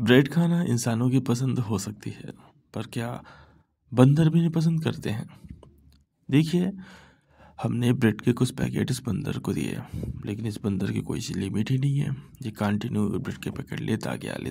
bread खाना इंसानों की पसंद हो सकती है पर क्या बंदर भी नहीं पसंद करते हैं देखिए हमने ब्रेड के कुछ पैकेट इस बंदर को दिए लेकिन इस बंदर की कोई सी लिमिट ही नहीं है ये कंटिन्यू ब्रेड के पैकेट लेता गया लेता